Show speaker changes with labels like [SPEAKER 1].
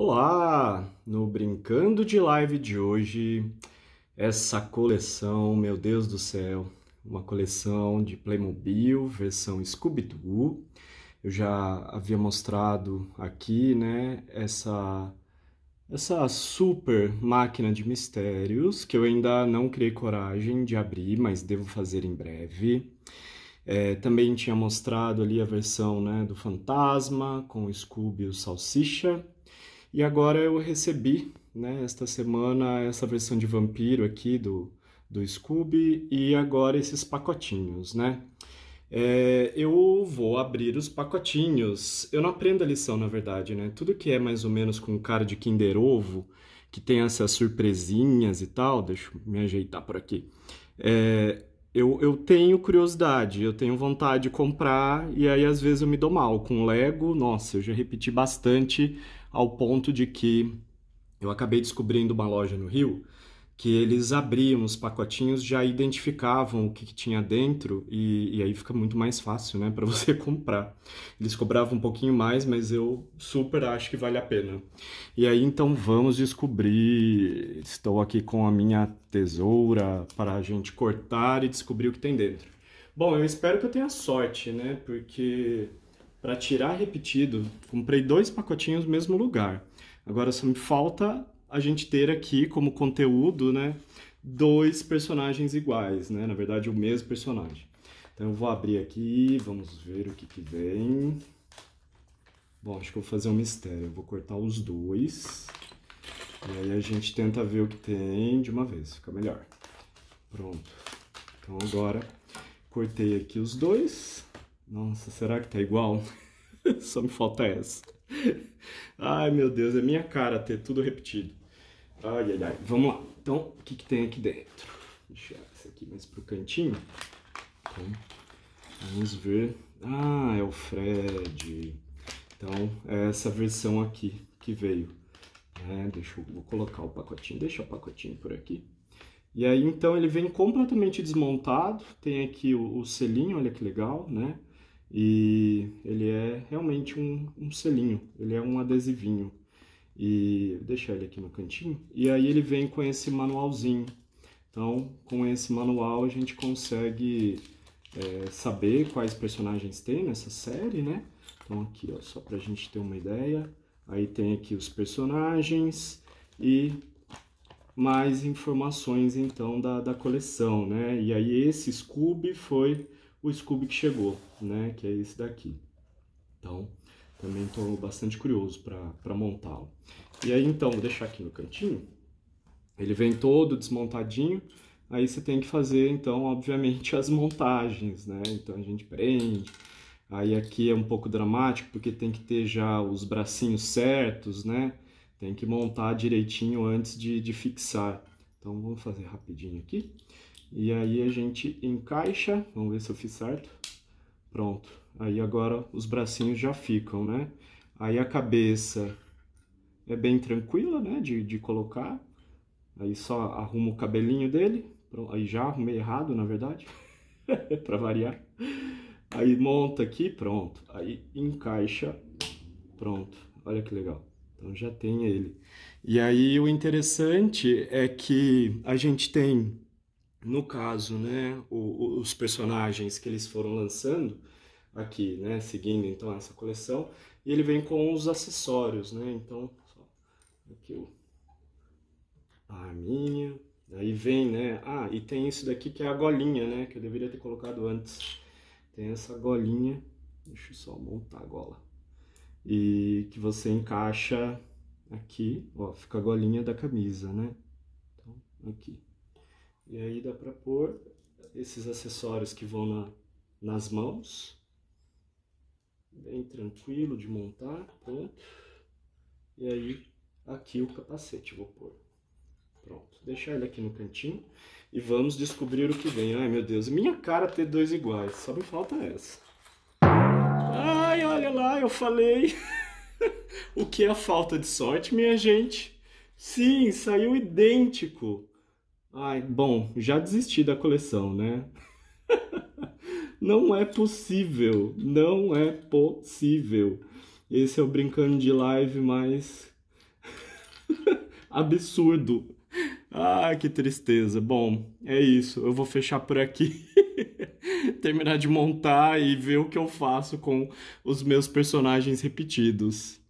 [SPEAKER 1] Olá! No Brincando de Live de hoje, essa coleção, meu Deus do céu, uma coleção de Playmobil versão Scooby-Doo. Eu já havia mostrado aqui, né, essa, essa super máquina de mistérios que eu ainda não criei coragem de abrir, mas devo fazer em breve. É, também tinha mostrado ali a versão né, do Fantasma com o Scooby e o Salsicha e agora eu recebi, né, esta semana, essa versão de vampiro aqui do, do Scooby e agora esses pacotinhos, né? É, eu vou abrir os pacotinhos. Eu não aprendo a lição, na verdade, né? Tudo que é mais ou menos com cara de Kinder Ovo, que tem essas surpresinhas e tal, deixa eu me ajeitar por aqui. É, eu, eu tenho curiosidade, eu tenho vontade de comprar, e aí às vezes eu me dou mal com Lego. Nossa, eu já repeti bastante ao ponto de que eu acabei descobrindo uma loja no Rio que eles abriam os pacotinhos, já identificavam o que, que tinha dentro e, e, aí fica muito mais fácil, né, para você comprar. Eles cobravam um pouquinho mais, mas eu super acho que vale a pena. E aí então vamos descobrir. Estou aqui com a minha tesoura para a gente cortar e descobrir o que tem dentro. Bom, eu espero que eu tenha sorte, né, porque para tirar repetido, comprei dois pacotinhos no mesmo lugar. Agora só me falta a gente ter aqui como conteúdo, né, dois personagens iguais, né, na verdade o mesmo personagem. Então eu vou abrir aqui, vamos ver o que que vem. Bom, acho que eu vou fazer um mistério, eu vou cortar os dois. E aí a gente tenta ver o que tem de uma vez, fica melhor. Pronto. Então agora cortei aqui os dois. Nossa, será que tá igual? Só me falta essa. Ai, meu Deus, é minha cara ter tudo repetido. Ai, ai, ai. Vamos lá. Então, o que, que tem aqui dentro? Deixa eu esse aqui mais pro cantinho. Então, vamos ver. Ah, é o Fred. Então, é essa versão aqui que veio. É, deixa eu vou colocar o pacotinho. Deixa o pacotinho por aqui. E aí, então, ele vem completamente desmontado. Tem aqui o, o selinho, olha que legal, né? E ele é realmente um, um selinho, ele é um adesivinho. E vou deixar ele aqui no cantinho. E aí ele vem com esse manualzinho. Então, com esse manual a gente consegue é, saber quais personagens tem nessa série, né? Então aqui, ó, só pra gente ter uma ideia. Aí tem aqui os personagens e mais informações então da, da coleção, né? E aí esse Scooby foi o Scooby que chegou, né? Que é esse daqui. Então, também estou bastante curioso para montá-lo. E aí, então, vou deixar aqui no cantinho. Ele vem todo desmontadinho. Aí você tem que fazer, então, obviamente, as montagens, né? Então a gente prende. Aí aqui é um pouco dramático, porque tem que ter já os bracinhos certos, né? Tem que montar direitinho antes de, de fixar. Então vamos fazer rapidinho aqui. E aí a gente encaixa, vamos ver se eu fiz certo. Pronto. Aí agora os bracinhos já ficam, né? Aí a cabeça é bem tranquila, né, de, de colocar. Aí só arrumo o cabelinho dele. Aí já arrumei errado, na verdade, para variar. Aí monta aqui, pronto. Aí encaixa, pronto. Olha que legal. Então já tem ele. E aí o interessante é que a gente tem no caso, né, o, os personagens que eles foram lançando aqui, né, seguindo então essa coleção, e ele vem com os acessórios, né, então, só aqui o, a arminha, aí vem, né, ah, e tem isso daqui que é a golinha, né, que eu deveria ter colocado antes, tem essa golinha, deixa eu só montar a gola, e que você encaixa aqui, ó, fica a golinha da camisa, né, então, aqui. E aí dá para pôr esses acessórios que vão na, nas mãos. Bem tranquilo de montar, pronto. E aí aqui o capacete vou pôr. Pronto, deixar ele aqui no cantinho e vamos descobrir o que vem. Ai meu Deus, minha cara ter dois iguais, só me falta essa. Ai, olha lá, eu falei. o que é a falta de sorte, minha gente? Sim, saiu idêntico. Ai, bom, já desisti da coleção, né? não é possível, não é possível. Esse é o brincando de live mais absurdo. Ah, que tristeza. Bom, é isso. Eu vou fechar por aqui. Terminar de montar e ver o que eu faço com os meus personagens repetidos.